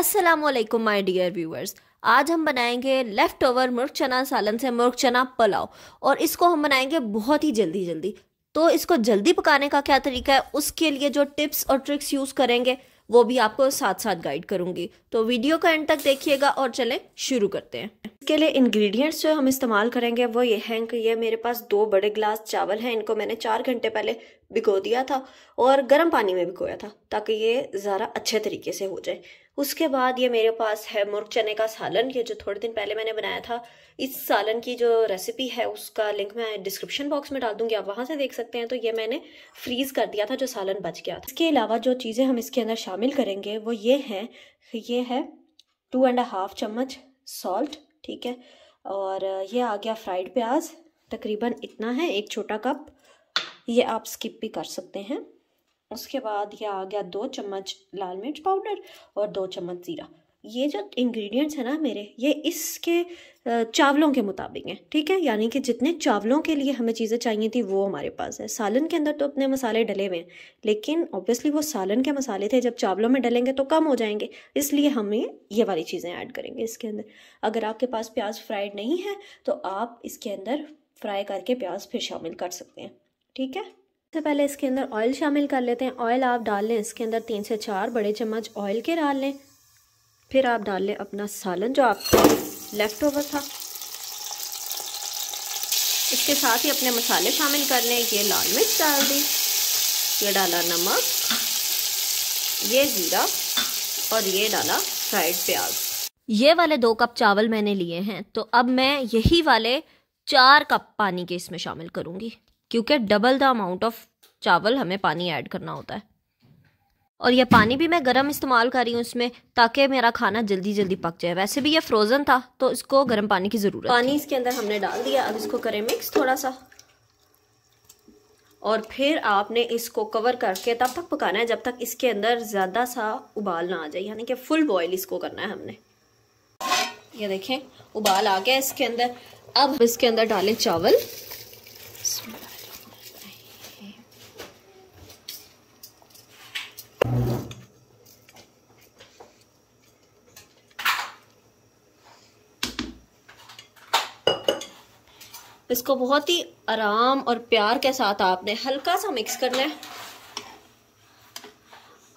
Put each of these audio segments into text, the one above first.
अस्सलाम वालेकुम my dear viewers आज हम बनाएंगे लेफ़्ट ओवर मुर्ग चना सालन से मुर्ग चना पुलाव और इसको हम बनाएंगे बहुत ही जल्दी जल्दी तो इसको जल्दी पकाने का क्या तरीका है उसके लिए जो टिप्स और ट्रिक्स यूज़ करेंगे वो भी आपको साथ साथ गाइड करूंगी तो वीडियो का एंड तक देखिएगा और चले शुरू करते हैं इसके लिए इंग्रेडिएंट्स जो हम इस्तेमाल करेंगे वो ये हैं कि ये मेरे पास दो बड़े ग्लास चावल हैं इनको मैंने चार घंटे पहले भिगो दिया था और गर्म पानी में भिगोया था ताकि ये ज़रा अच्छे तरीके से हो जाए उसके बाद ये मेरे पास है मुर्ग चने का सालन ये जो थोड़े दिन पहले मैंने बनाया था इस सालन की जो रेसिपी है उसका लिंक मैं डिस्क्रिप्शन बॉक्स में डाल दूंगी आप वहाँ से देख सकते हैं तो ये मैंने फ्रीज़ कर दिया था जो सालन बच गया था इसके अलावा जो चीज़ें हम इसके अंदर शामिल करेंगे वो ये हैं ये है टू एंड हाफ चम्मच सॉल्ट ठीक है और ये आ गया फ्राइड प्याज तकरीबन इतना है एक छोटा कप ये आप स्किप भी कर सकते हैं उसके बाद यह आ गया दो चम्मच लाल मिर्च पाउडर और दो चम्मच ज़ीरा ये जो इंग्रेडिएंट्स है ना मेरे ये इसके चावलों के मुताबिक हैं ठीक है यानी कि जितने चावलों के लिए हमें चीज़ें चाहिए थी वो हमारे पास है सालन के अंदर तो अपने मसाले डले हुए हैं लेकिन ऑब्वियसली वो सालन के मसाले थे जब चावलों में डलेंगे तो कम हो जाएंगे इसलिए हमें ये वाली चीज़ें ऐड करेंगे इसके अंदर अगर आपके पास प्याज फ्राइड नहीं है तो आप इसके अंदर फ्राई करके प्याज फिर शामिल कर सकते हैं ठीक है सबसे पहले इसके अंदर ऑयल शामिल कर लेते हैं ऑयल आप डाल लें इसके अंदर तीन से चार बड़े चम्मच ऑयल के डाल लें फिर आप डाल लें अपना सालन जो आपका लेफ़्ट ओवर था इसके साथ ही अपने मसाले शामिल कर लें ये लाल मिर्च डाल दी ये डाला नमक ये ज़ीरा और ये डाला फ्राइड प्याज ये वाले दो कप चावल मैंने लिए हैं तो अब मैं यही वाले चार कप पानी के इसमें शामिल करूंगी क्योंकि डबल द अमाउंट ऑफ चावल हमें पानी ऐड करना होता है और यह पानी भी मैं गर्म इस्तेमाल कर रही हूँ इसमें ताकि मेरा खाना जल्दी जल्दी पक जाए वैसे भी यह फ्रोज़न था तो इसको गर्म पानी की ज़रूरत पानी इसके अंदर हमने डाल दिया अब इसको करें मिक्स थोड़ा सा और फिर आपने इसको कवर करके तब तक पकाना है जब तक इसके अंदर ज़्यादा सा उबाल ना आ जाए यानी कि फुल बॉयल इसको करना है हमने ये देखें उबाल आ गया इसके अंदर अब इसके अंदर डालें चावल इसको बहुत ही आराम और प्यार के साथ आपने हल्का सा मिक्स करना है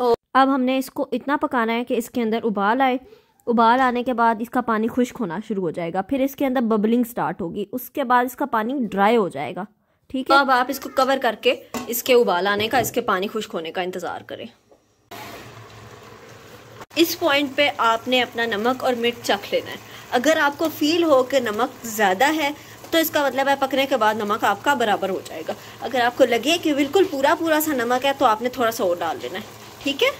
और अब हमने इसको इतना पकाना है कि इसके अंदर उबाल आए उबाल आने के बाद इसका पानी खुश्क होना शुरू हो जाएगा फिर इसके अंदर बबलिंग स्टार्ट होगी उसके बाद इसका पानी ड्राई हो जाएगा ठीक है अब आप इसको कवर करके इसके उबाल आने का इसके पानी खुश्क होने का इंतज़ार करें इस पॉइंट पे आपने अपना नमक और मिर्च चख लेना है अगर आपको फील हो कि नमक ज़्यादा है तो इसका मतलब है पकने के बाद नमक आपका बराबर हो जाएगा अगर आपको लगे कि बिल्कुल पूरा पूरा सा नमक है तो आपने थोड़ा सा और डाल देना है ठीक है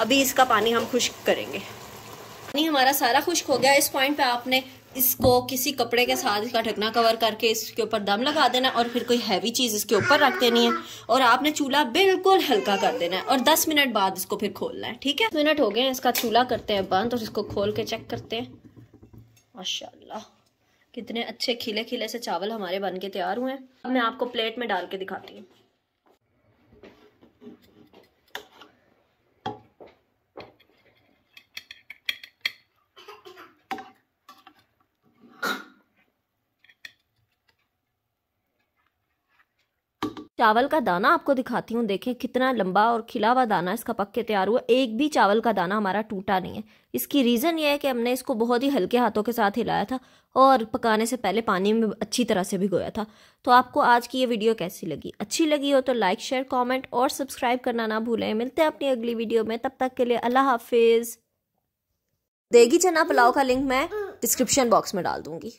अभी इसका पानी हम खुश्क करेंगे पानी हमारा सारा खुश्क हो गया इस पॉइंट पे आपने इसको किसी कपड़े के साथ इसका ढकना कवर करके इसके ऊपर दम लगा देना और फिर कोई हैवी चीज़ इसके ऊपर रख देनी है और आपने चूल्हा बिल्कुल हल्का कर देना है और 10 मिनट बाद इसको फिर खोलना है ठीक है मिनट हो गए हैं इसका चूल्हा करते हैं बंद और इसको खोल के चेक करते हैं माशाला कितने अच्छे खिले खिले से चावल हमारे बन के तैयार हुए हैं अब मैं आपको प्लेट में डाल के दिखाती हूँ चावल का दाना आपको दिखाती हूँ देखें कितना लंबा और खिला हुआ दाना इसका पक के तैयार हुआ एक भी चावल का दाना हमारा टूटा नहीं है इसकी रीज़न यह है कि हमने इसको बहुत ही हल्के हाथों के साथ हिलाया था और पकाने से पहले पानी में अच्छी तरह से भिगोया था तो आपको आज की ये वीडियो कैसी लगी अच्छी लगी हो तो लाइक शेयर कॉमेंट और सब्सक्राइब करना ना भूलें मिलते हैं अपनी अगली वीडियो में तब तक के लिए अल्लाह हाफिज़ देगी चना पुलाव का लिंक मैं डिस्क्रिप्शन बॉक्स में डाल दूँगी